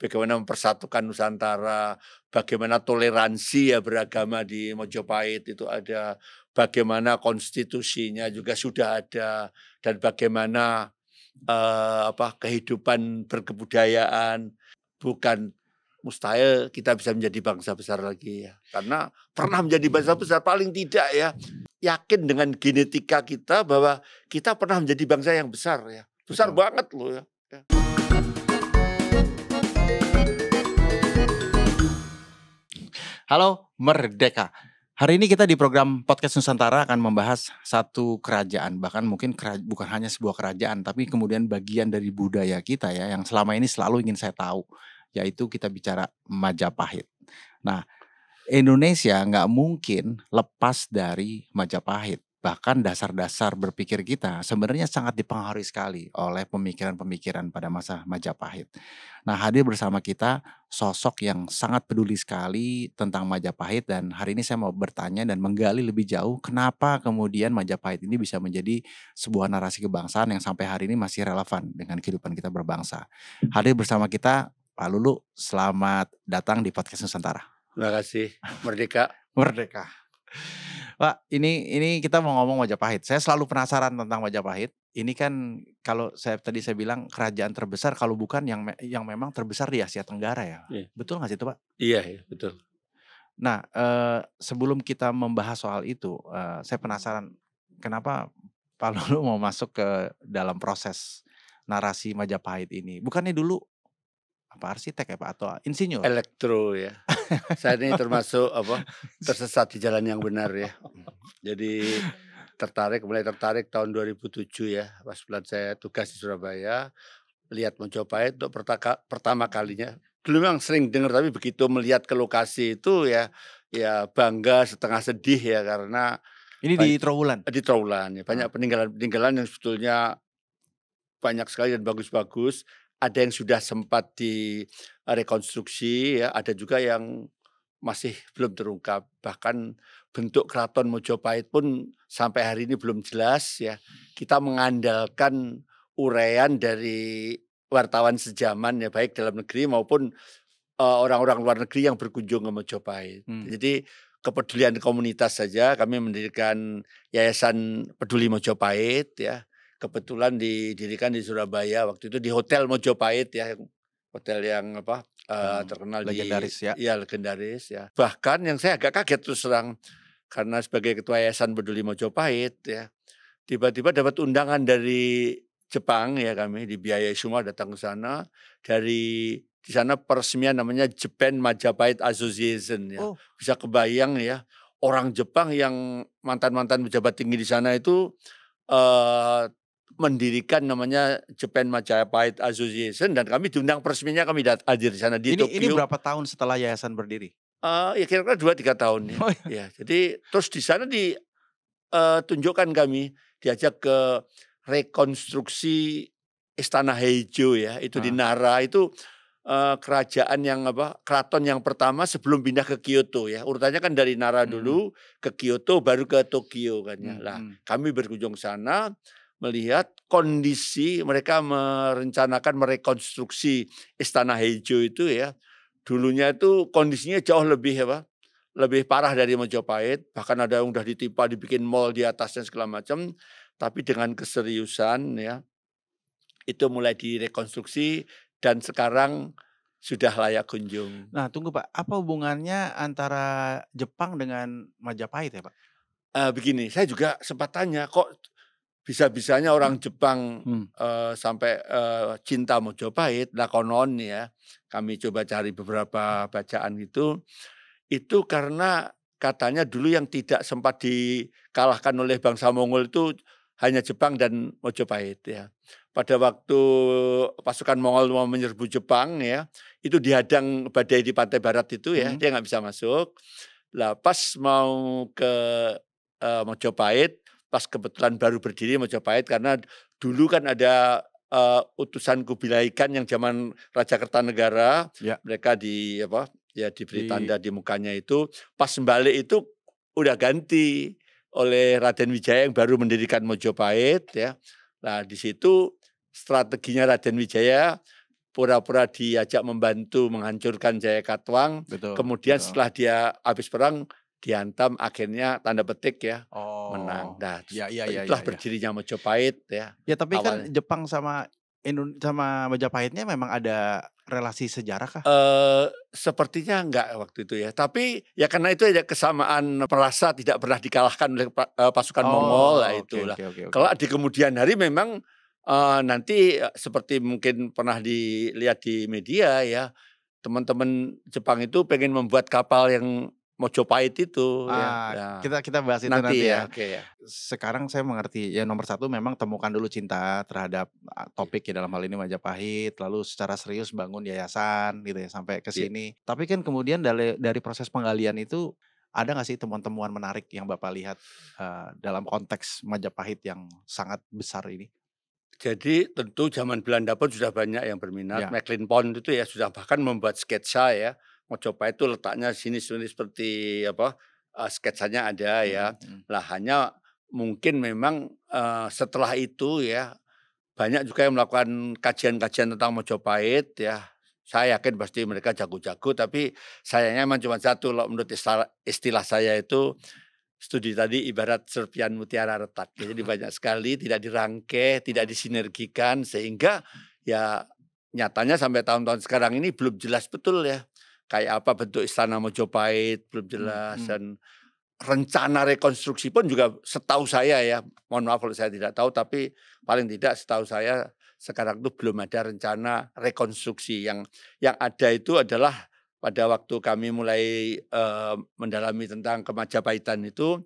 bagaimana mempersatukan Nusantara, bagaimana toleransi ya beragama di Mojopahit itu ada, bagaimana konstitusinya juga sudah ada dan bagaimana eh, apa kehidupan berkebudayaan bukan mustahil kita bisa menjadi bangsa besar lagi ya. Karena pernah menjadi bangsa hmm. besar paling tidak ya yakin dengan genetika kita bahwa kita pernah menjadi bangsa yang besar ya. Besar Betul. banget loh ya. ya. Halo Merdeka. Hari ini kita di program Podcast Nusantara akan membahas satu kerajaan, bahkan mungkin keraja bukan hanya sebuah kerajaan, tapi kemudian bagian dari budaya kita ya, yang selama ini selalu ingin saya tahu, yaitu kita bicara Majapahit. Nah, Indonesia nggak mungkin lepas dari Majapahit bahkan dasar-dasar berpikir kita sebenarnya sangat dipengaruhi sekali oleh pemikiran-pemikiran pada masa Majapahit. Nah, hadir bersama kita sosok yang sangat peduli sekali tentang Majapahit dan hari ini saya mau bertanya dan menggali lebih jauh kenapa kemudian Majapahit ini bisa menjadi sebuah narasi kebangsaan yang sampai hari ini masih relevan dengan kehidupan kita berbangsa. Hadir bersama kita Pak Lulu, selamat datang di podcast Nusantara. Terima kasih. Merdeka. Merdeka. Pak, ini ini kita mau ngomong Majapahit. Saya selalu penasaran tentang Majapahit. Ini kan kalau saya tadi saya bilang kerajaan terbesar kalau bukan yang yang memang terbesar di Asia Tenggara ya. Yeah. Betul nggak sih itu Pak? Iya, yeah, betul. Nah, eh, sebelum kita membahas soal itu, eh, saya penasaran kenapa Pak Lulu mau masuk ke dalam proses narasi Majapahit ini. Bukannya dulu apa arsitek ya Pak atau insinyur? Elektro ya. Saya ini termasuk apa tersesat di jalan yang benar ya. Jadi tertarik mulai tertarik tahun 2007 ya pas bulan saya tugas di Surabaya lihat mencoba untuk pertaka, pertama kalinya belum memang sering dengar tapi begitu melihat ke lokasi itu ya ya bangga setengah sedih ya karena ini di Trawulan di Trawulan ya banyak ah. peninggalan peninggalan yang sebetulnya banyak sekali dan bagus-bagus ada yang sudah sempat direkonstruksi ya, ada juga yang masih belum terungkap. Bahkan bentuk keraton Mojopahit pun sampai hari ini belum jelas ya. Kita mengandalkan uraian dari wartawan sejaman ya baik dalam negeri maupun orang orang-orang luar negeri yang berkunjung ke Mojopahit. Hmm. Jadi kepedulian komunitas saja kami mendirikan Yayasan Peduli Mojopahit ya kebetulan didirikan di Surabaya waktu itu di Hotel Mojopahit ya hotel yang apa uh, terkenal legendaris di, ya. ya legendaris ya bahkan yang saya agak kaget terus terang karena sebagai ketua yayasan peduli Mojopahit ya tiba-tiba dapat undangan dari Jepang ya kami dibiayai semua datang ke sana dari di sana peresmian namanya Japan Majapahit Association ya oh. bisa kebayang ya orang Jepang yang mantan-mantan pejabat tinggi di sana itu uh, mendirikan namanya Japan Majapahit Association dan kami diundang peresminya kami hadir di sana di ini, Tokyo. Ini berapa tahun setelah yayasan berdiri? Uh, ya kira-kira dua tiga tahun ya. Oh, iya. ya. Jadi terus di sana ditunjukkan eh, uh, kami diajak ke rekonstruksi Istana Heijo ya itu ah. di Nara itu uh, kerajaan yang apa keraton yang pertama sebelum pindah ke Kyoto ya urutannya kan dari Nara dulu hmm. ke Kyoto baru ke Tokyo kan ya hmm. lah hmm. kami berkunjung sana melihat kondisi mereka merencanakan merekonstruksi Istana Hejo itu ya. Dulunya itu kondisinya jauh lebih apa? Lebih parah dari Majapahit bahkan ada yang sudah ditimpa dibikin mall di atasnya segala macam. Tapi dengan keseriusan ya itu mulai direkonstruksi dan sekarang sudah layak kunjung. Nah, tunggu Pak, apa hubungannya antara Jepang dengan Majapahit ya, Pak? Uh, begini, saya juga sempat tanya, kok bisa-bisanya orang hmm. Jepang hmm. uh, sampai uh, cinta Mojopahit, lah konon ya, kami coba cari beberapa bacaan gitu. itu karena katanya dulu yang tidak sempat dikalahkan oleh bangsa Mongol itu hanya Jepang dan Mojopahit ya. Pada waktu pasukan Mongol mau menyerbu Jepang ya, itu dihadang badai di pantai barat itu ya, hmm. dia nggak bisa masuk. Lah pas mau ke uh, Mojopahit, pas kebetulan baru berdiri Majapahit karena dulu kan ada uh, utusan Kubilaikan yang zaman Raja Kertanegara ya. mereka di apa ya diberi di... tanda di mukanya itu pas balik itu udah ganti oleh Raden Wijaya yang baru mendirikan Mojopahit ya. Nah, di situ strateginya Raden Wijaya pura-pura diajak membantu menghancurkan Jaya Katwang. Betul, kemudian betul. setelah dia habis perang diantam akhirnya tanda petik ya oh. menang. Nah, ya, ya, ya, itulah ya, ya. berdirinya ya. Ya tapi kan awalnya. kan Jepang sama Indonesia sama Majapahitnya memang ada relasi sejarah kah? Uh, sepertinya enggak waktu itu ya. Tapi ya karena itu ada kesamaan merasa tidak pernah dikalahkan oleh eh, pasukan oh, Mongol lah oh, okay, itulah. Okay, okay, okay. Kalau di kemudian hari memang uh, nanti seperti mungkin pernah dilihat di media ya teman-teman Jepang itu pengen membuat kapal yang Mau Mojopahit itu ya. ah, ya, kita kita bahas itu nanti, nanti ya. ya. Okay, ya. Sekarang saya mengerti ya nomor satu memang temukan dulu cinta terhadap ah, iya. topik ya dalam hal ini Majapahit, lalu secara serius bangun yayasan gitu ya sampai ke iya. sini. Ya. Tapi kan kemudian dari dari proses penggalian itu ada gak sih temuan-temuan menarik yang bapak lihat uh, dalam konteks Majapahit yang sangat besar ini? Jadi tentu zaman Belanda pun sudah banyak yang berminat. Ya. Maclean Pond itu ya sudah bahkan membuat sketsa ya Mojopa itu letaknya sini sini seperti apa uh, sketsanya ada hmm, ya. Hmm, hmm. Lah hanya mungkin memang uh, setelah itu ya banyak juga yang melakukan kajian-kajian tentang Mojopahit ya. Saya yakin pasti mereka jago-jago tapi sayangnya memang cuma satu loh menurut istilah, istilah saya itu studi tadi ibarat serpian mutiara retak. Jadi banyak sekali tidak dirangkai, tidak disinergikan sehingga ya nyatanya sampai tahun-tahun sekarang ini belum jelas betul ya kayak apa bentuk istana Mojopahit belum hmm, jelas hmm. dan rencana rekonstruksi pun juga setahu saya ya, mohon maaf kalau saya tidak tahu tapi paling tidak setahu saya sekarang itu belum ada rencana rekonstruksi yang yang ada itu adalah pada waktu kami mulai uh, mendalami tentang kemajapahitan itu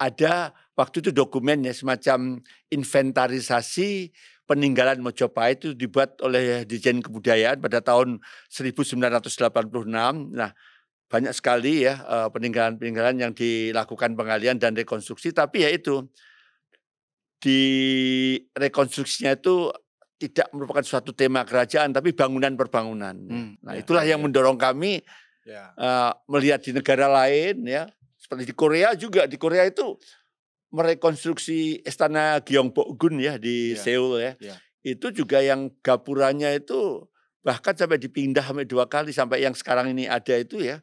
ada waktu itu dokumennya semacam inventarisasi peninggalan Mojopahit itu dibuat oleh Dijen Kebudayaan pada tahun 1986. Nah, banyak sekali ya eh, peninggalan-peninggalan yang dilakukan penggalian dan rekonstruksi tapi ya itu di rekonstruksinya itu tidak merupakan suatu tema kerajaan tapi bangunan per bangunan. Hmm, nah, ya, itulah ya, yang ya. mendorong kami ya. uh, melihat di negara lain ya di Korea juga di Korea itu merekonstruksi istana Gyeongbokgung ya di yeah. Seoul ya. Yeah. Itu juga yang gapuranya itu bahkan sampai dipindah sampai dua kali sampai yang sekarang ini ada itu ya.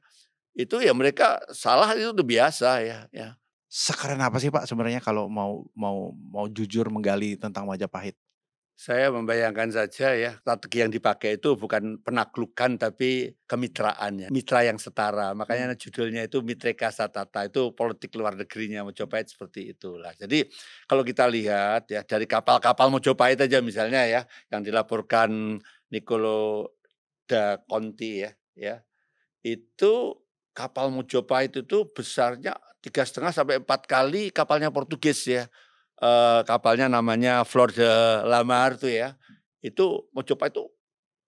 Itu ya mereka salah itu udah biasa ya ya. Sekeren apa sih Pak sebenarnya kalau mau mau mau jujur menggali tentang Majapahit? Saya membayangkan saja ya, strategi yang dipakai itu bukan penaklukan tapi kemitraannya, mitra yang setara. Makanya hmm. judulnya itu Mitreka Satata, itu politik luar negerinya Mojopahit seperti itulah. Jadi kalau kita lihat ya dari kapal-kapal Mojopahit aja misalnya ya, yang dilaporkan Nicolo da Conti ya, ya itu kapal Mojopahit itu besarnya tiga setengah sampai empat kali kapalnya Portugis ya eh, kapalnya namanya Flor de Lamar tuh ya. Itu Mojopa itu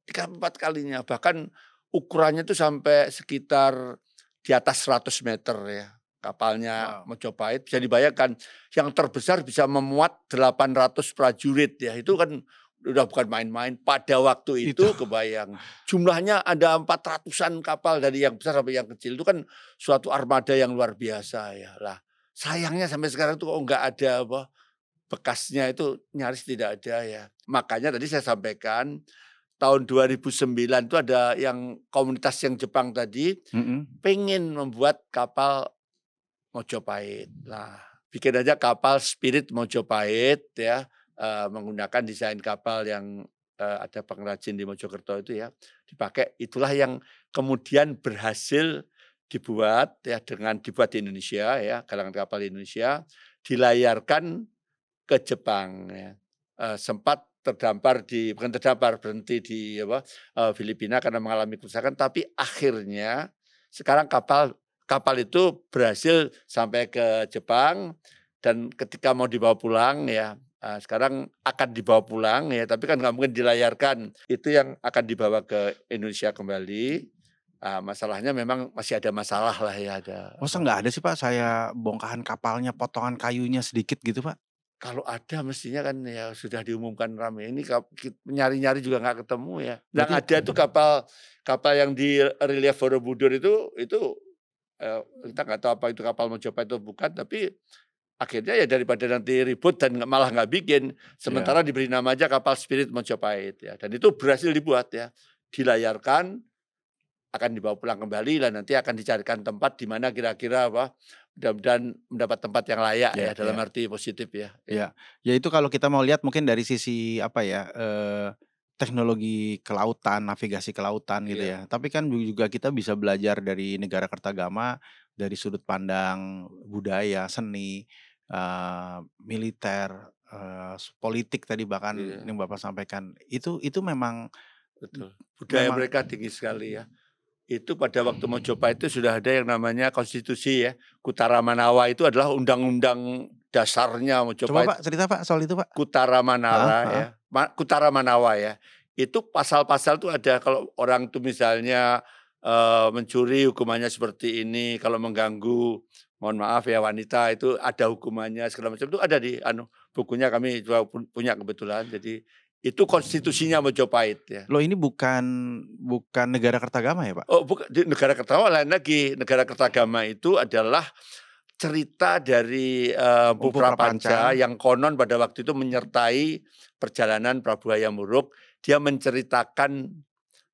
tiga empat kalinya bahkan ukurannya itu sampai sekitar di atas 100 meter ya kapalnya wow. Mojopahit bisa dibayangkan yang terbesar bisa memuat 800 prajurit ya itu kan udah bukan main-main pada waktu itu, itu kebayang jumlahnya ada empat ratusan kapal dari yang besar sampai yang kecil itu kan suatu armada yang luar biasa ya lah sayangnya sampai sekarang tuh kok nggak ada apa bekasnya itu nyaris tidak ada ya. Makanya tadi saya sampaikan tahun 2009 itu ada yang komunitas yang Jepang tadi mm -hmm. pengen membuat kapal Mojopahit. Nah, bikin aja kapal Spirit Mojopahit ya uh, menggunakan desain kapal yang uh, ada pengrajin di Mojokerto itu ya dipakai itulah yang kemudian berhasil dibuat ya dengan dibuat di Indonesia ya galangan kapal di Indonesia dilayarkan ke Jepang ya. Uh, sempat terdampar di bukan terdampar berhenti di apa uh, Filipina karena mengalami kerusakan tapi akhirnya sekarang kapal kapal itu berhasil sampai ke Jepang dan ketika mau dibawa pulang ya eh, sekarang akan dibawa pulang ya tapi kan nggak mungkin dilayarkan itu yang akan dibawa ke Indonesia kembali Uh, masalahnya memang masih ada masalah lah ya ada. Masa nggak ada sih Pak saya bongkahan kapalnya, potongan kayunya sedikit gitu Pak? kalau ada mestinya kan ya sudah diumumkan rame ini nyari-nyari juga nggak ketemu ya. Yang ada tuh kapal kapal yang di relief Borobudur itu itu eh, kita nggak tahu apa itu kapal mau itu bukan tapi akhirnya ya daripada nanti ribut dan malah nggak bikin sementara yeah. diberi nama aja kapal Spirit Mojopahit ya dan itu berhasil dibuat ya dilayarkan akan dibawa pulang kembali lah nanti akan dicarikan tempat di mana kira-kira apa dan mendapat tempat yang layak yeah, ya dalam ya. arti positif ya. Ya, yeah. ya itu kalau kita mau lihat mungkin dari sisi apa ya eh, teknologi kelautan, navigasi kelautan gitu yeah. ya. Tapi kan juga kita bisa belajar dari negara Kertagama dari sudut pandang budaya, seni, eh, militer, eh, politik tadi bahkan yeah. yang bapak sampaikan itu itu memang betul budaya memang, mereka tinggi sekali ya itu pada waktu Mojopahit itu sudah ada yang namanya konstitusi ya. Kutara Manawa itu adalah undang-undang dasarnya Mojopahit. Coba Pak cerita Pak soal itu Pak. Kutara Manawa ya. Ma Kutara Manawa ya. Itu pasal-pasal itu ada kalau orang itu misalnya uh, mencuri hukumannya seperti ini, kalau mengganggu mohon maaf ya wanita itu ada hukumannya segala macam itu ada di anu bukunya kami juga punya kebetulan jadi itu konstitusinya Majapahit ya. Loh ini bukan bukan negara kertagama ya Pak? Oh bukan, negara kertagama lain lagi. Negara kertagama itu adalah cerita dari uh, eh, Bu yang konon pada waktu itu menyertai perjalanan Prabu Hayam Wuruk Dia menceritakan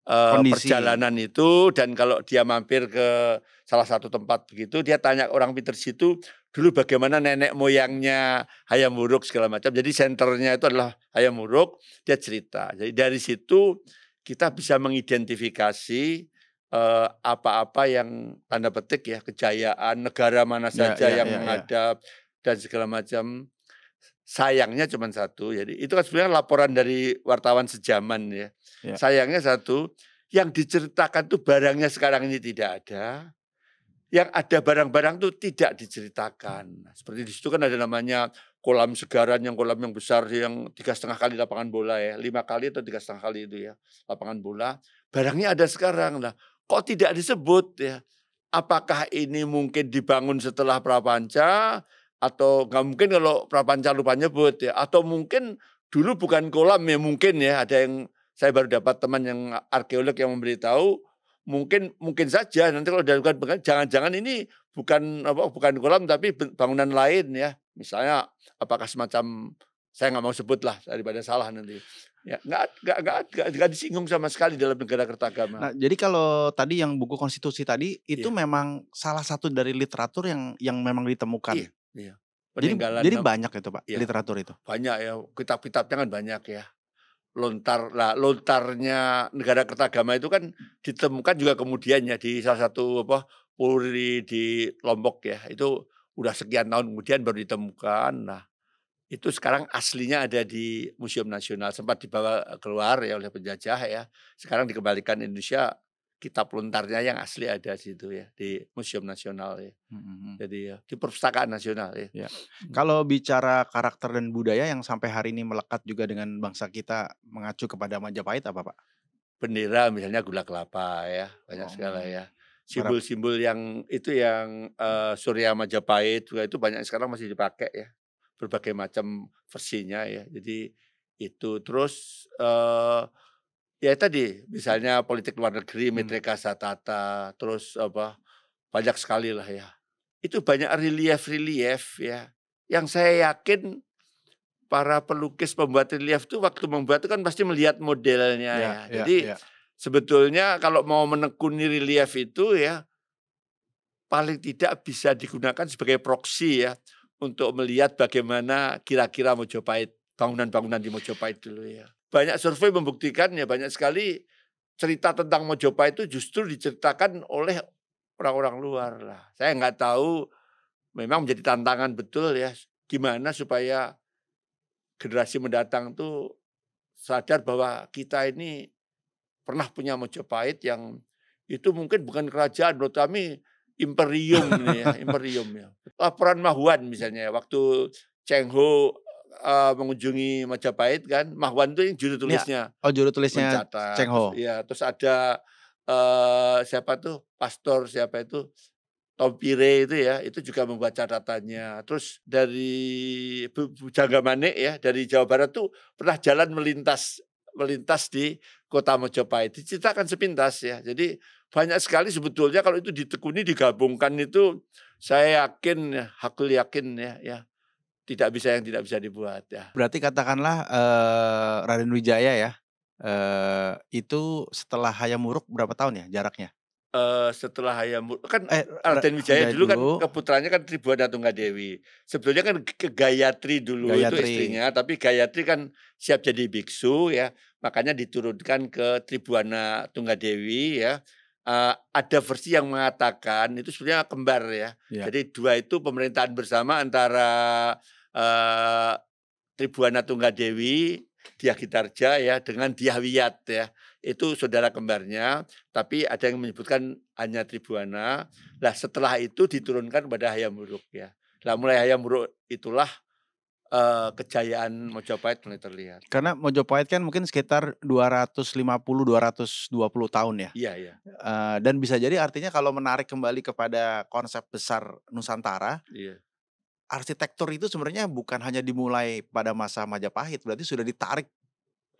Eh, perjalanan itu dan kalau dia mampir ke salah satu tempat begitu dia tanya orang peter situ dulu bagaimana nenek moyangnya ayam muruk segala macam. Jadi senternya itu adalah ayam muruk dia cerita. Jadi dari situ kita bisa mengidentifikasi eh, apa-apa uh, yang tanda petik ya kejayaan negara mana ya, saja ya, ya, yang ya, ya. menghadap ada dan segala macam sayangnya cuma satu. Jadi itu kan sebenarnya laporan dari wartawan sejaman ya. ya. Sayangnya satu, yang diceritakan tuh barangnya sekarang ini tidak ada. Yang ada barang-barang tuh tidak diceritakan. Nah, seperti di situ kan ada namanya kolam segaran yang kolam yang besar yang tiga setengah kali lapangan bola ya, lima kali atau tiga setengah kali itu ya lapangan bola. Barangnya ada sekarang lah. Kok tidak disebut ya? Apakah ini mungkin dibangun setelah Prapanca? atau nggak mungkin kalau Prapanca lupa nyebut ya atau mungkin dulu bukan kolam ya mungkin ya ada yang saya baru dapat teman yang arkeolog yang memberitahu mungkin mungkin saja nanti kalau dilakukan jangan-jangan ini bukan apa bukan kolam tapi bangunan lain ya misalnya apakah semacam saya nggak mau sebut lah daripada salah nanti ya nggak nggak nggak nggak disinggung sama sekali dalam negara kertagama. Nah, jadi kalau tadi yang buku konstitusi tadi itu iya. memang salah satu dari literatur yang yang memang ditemukan. Iya. Iya. Peninggalan jadi, jadi banyak itu Pak, ya. literatur itu. Banyak ya, kitab-kitabnya kan banyak ya. Lontar lah, lontarnya negara kertagama itu kan ditemukan juga kemudiannya di salah satu apa puri di Lombok ya. Itu udah sekian tahun kemudian baru ditemukan. Nah, itu sekarang aslinya ada di Museum Nasional sempat dibawa keluar ya oleh penjajah ya sekarang dikembalikan Indonesia kitab lontarnya yang asli ada di situ ya di Museum Nasional ya. Mm-hmm. Jadi ya, di Perpustakaan Nasional ya. ya. Hmm. Kalau bicara karakter dan budaya yang sampai hari ini melekat juga dengan bangsa kita mengacu kepada Majapahit apa Pak? Bendera misalnya gula kelapa ya banyak oh. sekali ya. Simbol-simbol yang itu yang uh, Surya Majapahit juga itu banyak sekarang masih dipakai ya. Berbagai macam versinya ya. Jadi itu terus uh, ya tadi misalnya politik luar negeri, mitra hmm. kasatata, terus apa banyak sekali lah ya. Itu banyak relief-relief ya. Yang saya yakin para pelukis pembuat relief itu waktu membuat itu kan pasti melihat modelnya ya. ya. ya Jadi ya, sebetulnya kalau mau menekuni relief itu ya paling tidak bisa digunakan sebagai proksi ya untuk melihat bagaimana kira-kira Mojopahit bangunan-bangunan di Mojopahit dulu ya. Banyak survei membuktikan ya banyak sekali cerita tentang Mojopahit itu justru diceritakan oleh orang-orang luar lah. Saya nggak tahu, memang menjadi tantangan betul ya, gimana supaya generasi mendatang tuh sadar bahwa kita ini pernah punya Mojopahit yang itu mungkin bukan kerajaan menurut kami imperium ya, imperium ya. Laporan Mahuan misalnya waktu Cheng Ho uh, mengunjungi Majapahit kan, Mahwan itu yang juru iya. tulisnya. Ya. Oh, juru tulisnya mencatat. Cheng Ho. Iya, terus ada uh, siapa tuh? Pastor siapa itu? Tom Pire itu ya, itu juga membuat catatannya. Terus dari Jangga Manik ya, dari Jawa Barat tuh pernah jalan melintas melintas di kota Mojopahit. Diceritakan sepintas ya. Jadi banyak sekali sebetulnya kalau itu ditekuni digabungkan itu saya yakin ya, hakul yakin ya ya tidak bisa yang tidak bisa dibuat ya. Berarti katakanlah eh, Raden Wijaya ya eh, itu setelah Hayamuruk berapa tahun ya jaraknya? Uh, setelah Hayamuruk kan eh, Raden Wijaya dulu, dulu kan keputranya kan Tribuana Tunggadewi. Sebetulnya kan ke Gayatri dulu Gayatri. itu istrinya, tapi Gayatri kan siap jadi biksu ya, makanya diturunkan ke Tribuana Tunggadewi ya. Uh, ada versi yang mengatakan itu sebenarnya kembar ya. ya. Jadi dua itu pemerintahan bersama antara eh, Tribuana Tunggadewi, Diah Gitarja ya dengan Diah Wiyat ya. Itu saudara kembarnya, tapi ada yang menyebutkan hanya Tribuana. Lah setelah itu diturunkan kepada Hayam Wuruk ya. Lah mulai Hayam Wuruk itulah uh, kejayaan Mojopahit mulai terlihat. Karena Mojopahit kan mungkin sekitar 250-220 tahun ya. Iya, iya. Uh, dan bisa jadi artinya kalau menarik kembali kepada konsep besar Nusantara, iya arsitektur itu sebenarnya bukan hanya dimulai pada masa Majapahit, berarti sudah ditarik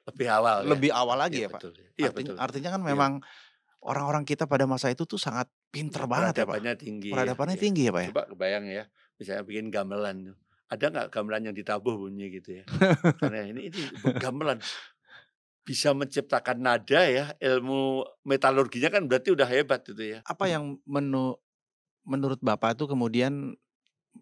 lebih awal, ya? lebih awal lagi ya, ya Pak. Iya, artinya, betul. artinya kan iya. memang orang-orang ya. kita pada masa itu tuh sangat pinter ya, banget ya Pak. tinggi. Peradabannya ya. tinggi ya Pak ya? Coba kebayang ya, misalnya bikin gamelan tuh. Ada nggak gamelan yang ditabuh bunyi gitu ya? Karena ini, ini gamelan bisa menciptakan nada ya, ilmu metalurginya kan berarti udah hebat itu ya. Apa yang menu menurut Bapak tuh kemudian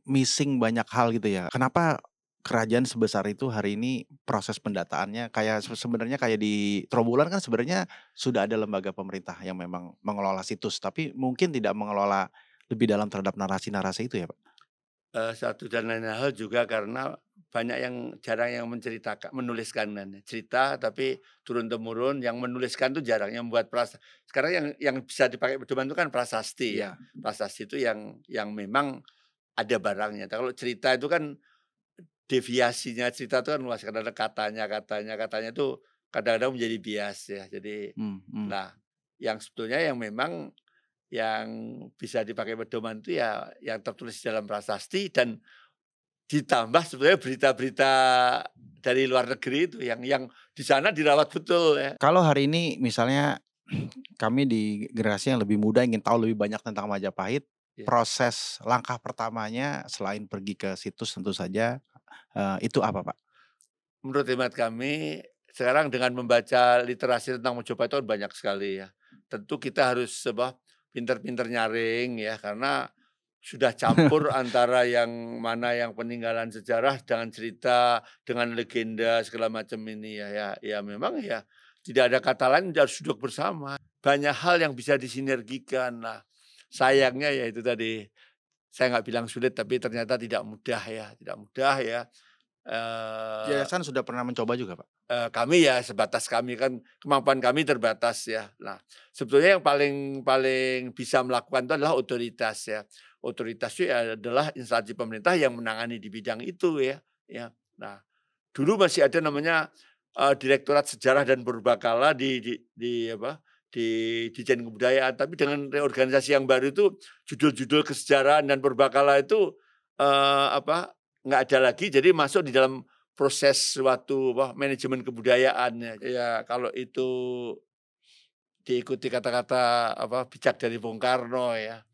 missing banyak hal gitu ya. Kenapa kerajaan sebesar itu hari ini proses pendataannya kayak sebenarnya kayak di Trobulan kan sebenarnya sudah ada lembaga pemerintah yang memang mengelola situs tapi mungkin tidak mengelola lebih dalam terhadap narasi-narasi itu ya Pak. Uh, satu dan lain hal juga karena banyak yang jarang yang menceritakan menuliskan kan, cerita tapi turun temurun yang menuliskan tuh jarang yang membuat prasasti sekarang yang yang bisa dipakai pedoman itu kan prasasti ya, ya. prasasti itu yang yang memang ada barangnya. Nah, kalau cerita itu kan deviasinya cerita itu kan luas karena ada katanya katanya katanya itu kadang-kadang menjadi bias ya. Jadi hmm, hmm. nah yang sebetulnya yang memang yang bisa dipakai pedoman itu ya yang tertulis dalam prasasti dan ditambah sebetulnya berita-berita dari luar negeri itu yang yang di sana dirawat betul ya. Kalau hari ini misalnya kami di generasi yang lebih muda ingin tahu lebih banyak tentang Majapahit, Iya. proses langkah pertamanya selain pergi ke situs tentu saja uh, itu apa Pak? Menurut hemat kami sekarang dengan membaca literasi tentang mencoba itu banyak sekali ya. Tentu kita harus sebab pinter-pinter nyaring ya karena sudah campur antara yang mana yang peninggalan sejarah dengan cerita dengan legenda segala macam ini ya ya ya memang ya tidak ada kata lain harus duduk bersama banyak hal yang bisa disinergikan nah sayangnya ya itu tadi saya nggak bilang sulit tapi ternyata tidak mudah ya tidak mudah ya uh, yayasan sudah pernah mencoba juga pak uh, kami ya sebatas kami kan kemampuan kami terbatas ya nah sebetulnya yang paling paling bisa melakukan itu adalah otoritas ya otoritas itu adalah instansi pemerintah yang menangani di bidang itu ya ya nah dulu masih ada namanya uh, direktorat sejarah dan berbakala di di, di apa di Dijen Kebudayaan. Tapi dengan reorganisasi yang baru itu judul-judul kesejarahan dan perbakala itu eh, apa nggak ada lagi. Jadi masuk di dalam proses suatu wah, manajemen kebudayaannya Ya kalau itu diikuti kata-kata apa bijak dari Bung Karno ya.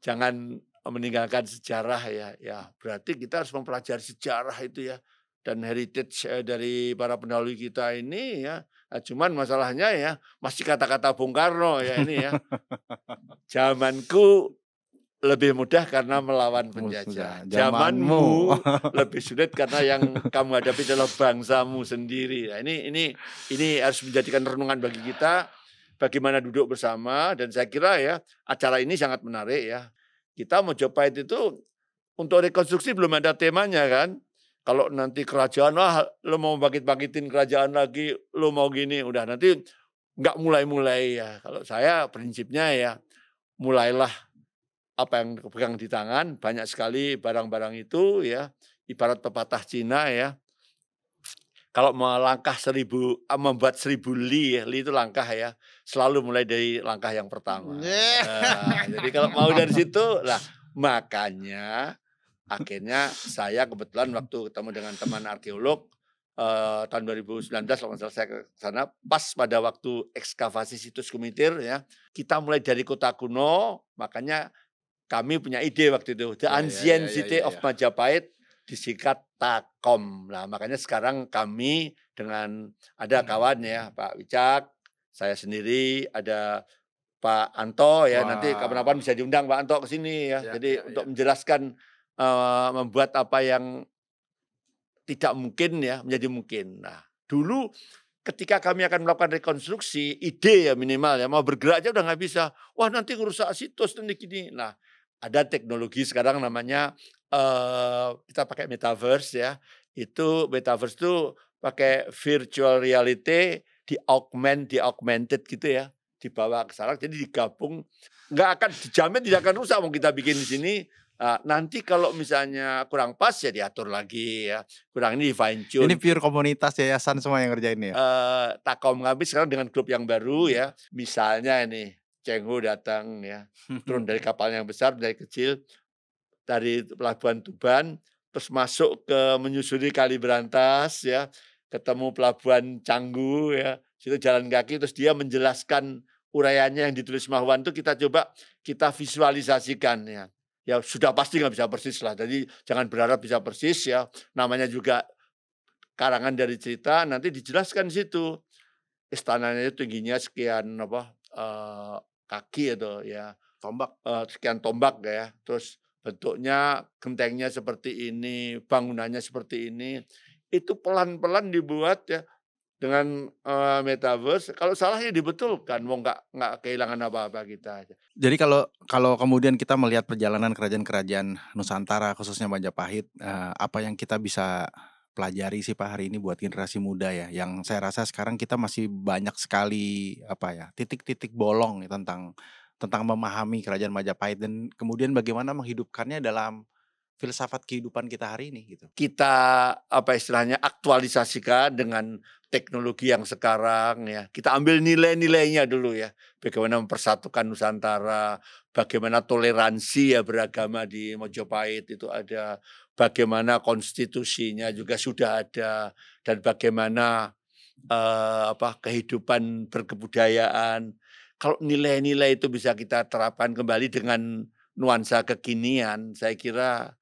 Jangan meninggalkan sejarah ya. Ya, berarti kita harus mempelajari sejarah itu ya dan heritage eh, dari para pendahulu kita ini ya nah, cuman masalahnya ya masih kata-kata Bung Karno ya ini ya zamanku lebih mudah karena melawan oh, penjajah. Zamanmu lebih sulit karena yang kamu hadapi adalah bangsamu sendiri. Nah, ini ini ini harus menjadikan renungan bagi kita bagaimana duduk bersama dan saya kira ya acara ini sangat menarik ya. Kita mau coba itu untuk rekonstruksi belum ada temanya kan. Kalau nanti kerajaan, ah lo mau bangkit-bangkitin kerajaan lagi, lo mau gini, udah nanti nggak mulai-mulai ya. Kalau saya prinsipnya ya mulailah apa yang pegang di tangan, banyak sekali barang-barang itu ya, ibarat pepatah Cina ya, kalau melangkah seribu, ah, membuat seribu li, ya, li itu langkah ya, selalu mulai dari langkah yang pertama. Nah, jadi kalau mau dari situ, lah makanya akhirnya saya kebetulan waktu ketemu dengan teman arkeolog Uh, tahun 2019 kalau saya ke sana pas pada waktu ekskavasi situs Kumitir ya kita mulai dari kota kuno makanya kami punya ide waktu itu the ya, ya, ancient ya, ya, ya, city of ya. Majapahit disingkat Takom lah makanya sekarang kami dengan ada hmm. kawan ya Pak Wicak saya sendiri ada Pak Anto ya Wah. nanti kapan-kapan bisa diundang Pak Anto ke sini ya, jadi untuk menjelaskan uh, membuat apa yang tidak mungkin ya menjadi mungkin. Nah, dulu ketika kami akan melakukan rekonstruksi, ide ya minimal ya mau bergerak aja udah nggak bisa. Wah nanti rusak situs nanti gini. Nah, ada teknologi sekarang namanya uh, kita pakai metaverse ya. Itu metaverse itu pakai virtual reality di augment, di augmented gitu ya dibawa ke sana jadi digabung nggak akan dijamin tidak akan rusak mau kita bikin di sini Uh, nanti kalau misalnya kurang pas ya diatur lagi ya kurang ini fine tune. Ini pure komunitas yayasan semua yang ngerjain ya. Uh, eh, Takom ngabis sekarang dengan grup yang baru ya misalnya ini Ho datang ya turun dari kapal yang besar dari kecil dari pelabuhan Tuban terus masuk ke menyusuri Kali Berantas ya ketemu pelabuhan Canggu ya situ jalan kaki terus dia menjelaskan uraiannya yang ditulis Mahwan itu kita coba kita visualisasikan ya ya sudah pasti nggak bisa persis lah. Jadi jangan berharap bisa persis ya. Namanya juga karangan dari cerita, nanti dijelaskan di situ. Istananya itu tingginya sekian apa uh, kaki itu ya. Tombak. Uh, sekian tombak ya. Terus bentuknya gentengnya seperti ini, bangunannya seperti ini. Itu pelan-pelan dibuat ya dengan uh, metaverse kalau salahnya dibetulkan mau nggak nggak kehilangan apa-apa kita jadi kalau kalau kemudian kita melihat perjalanan kerajaan-kerajaan Nusantara khususnya Majapahit uh, apa yang kita bisa pelajari sih Pak hari ini buat generasi muda ya yang saya rasa sekarang kita masih banyak sekali apa ya titik-titik bolong ya, tentang tentang memahami kerajaan Majapahit dan kemudian bagaimana menghidupkannya dalam filsafat kehidupan kita hari ini gitu. Kita apa istilahnya aktualisasikan dengan teknologi yang sekarang ya. Kita ambil nilai-nilainya dulu ya. Bagaimana mempersatukan Nusantara, bagaimana toleransi ya beragama di Mojopahit itu ada, bagaimana konstitusinya juga sudah ada dan bagaimana eh, apa kehidupan berkebudayaan. Kalau nilai-nilai itu bisa kita terapkan kembali dengan nuansa kekinian, saya kira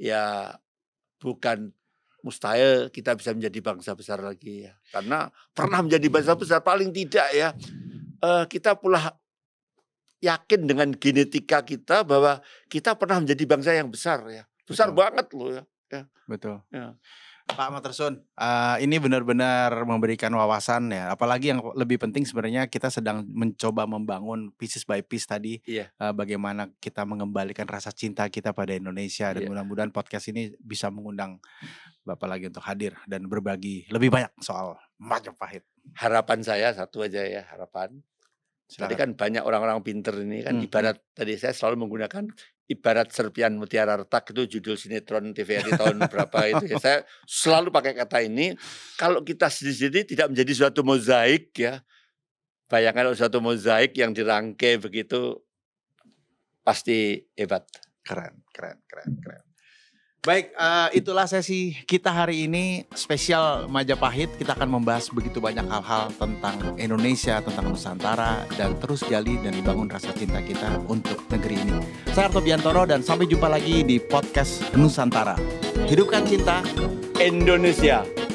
ya bukan mustahil kita bisa menjadi bangsa besar lagi ya. Karena pernah menjadi bangsa hmm. besar paling tidak ya uh, kita pula yakin dengan genetika kita bahwa kita pernah menjadi bangsa yang besar ya. Besar Betul. banget loh ya. ya. Betul. Ya. Pak Matersun, uh, ini benar-benar memberikan wawasan ya. Apalagi yang lebih penting sebenarnya kita sedang mencoba membangun pieces by piece tadi, yeah. Iya. uh, bagaimana kita mengembalikan rasa cinta kita pada Indonesia dan yeah. mudah-mudahan podcast ini bisa mengundang bapak lagi untuk hadir dan berbagi lebih banyak soal Majapahit. Harapan saya satu aja ya harapan Silahkan. Tadi kan banyak orang-orang pinter ini kan hmm, hmm. ibarat tadi saya selalu menggunakan ibarat serpian mutiara retak itu judul sinetron TVRI tahun berapa itu ya. Saya selalu pakai kata ini kalau kita sendiri tidak menjadi suatu mozaik ya. Bayangkan suatu mozaik yang dirangkai begitu pasti hebat. Keren, keren, keren, keren. Baik, uh, itulah sesi kita hari ini spesial Majapahit. Kita akan membahas begitu banyak hal-hal tentang Indonesia, tentang Nusantara, dan terus gali dan dibangun rasa cinta kita untuk negeri ini. Saya Arto Biantoro dan sampai jumpa lagi di podcast Nusantara. Hidupkan cinta Indonesia.